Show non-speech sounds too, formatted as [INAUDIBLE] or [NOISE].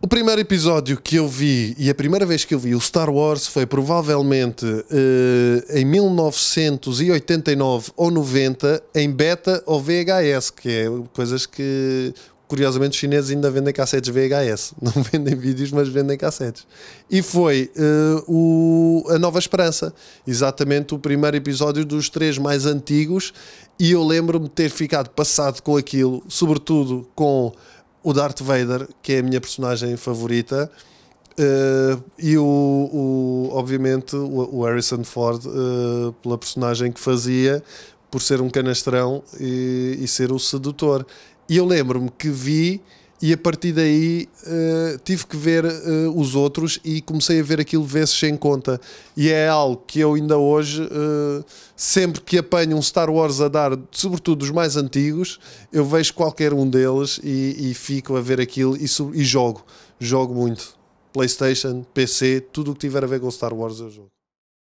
O primeiro episódio que eu vi e a primeira vez que eu vi o Star Wars foi provavelmente eh, em 1989 ou 90 em beta ou VHS, que é coisas que curiosamente os chineses ainda vendem cassetes VHS, [LAUGHS] não vendem vídeos, mas vendem cassetes. E foi uh, o, a Nova Esperança, exatamente o primeiro episódio dos três mais antigos, e eu lembro-me ter ficado passado com aquilo, sobretudo com o Darth Vader, que é a minha personagem favorita, uh, e o, o obviamente o, o, Harrison Ford uh, pela personagem que fazia, por ser um canastrão e, e ser o sedutor. E eu lembro-me que vi e a partir daí uh, tive que ver uh, os outros e comecei a ver aquilo vezes sem conta. E é algo que eu ainda hoje, uh, sempre que apanho um Star Wars a dar, sobretudo os mais antigos, eu vejo qualquer um deles e, e fico a ver aquilo e, e jogo. Jogo muito. PlayStation, PC, tudo o que tiver a ver com Star Wars eu jogo.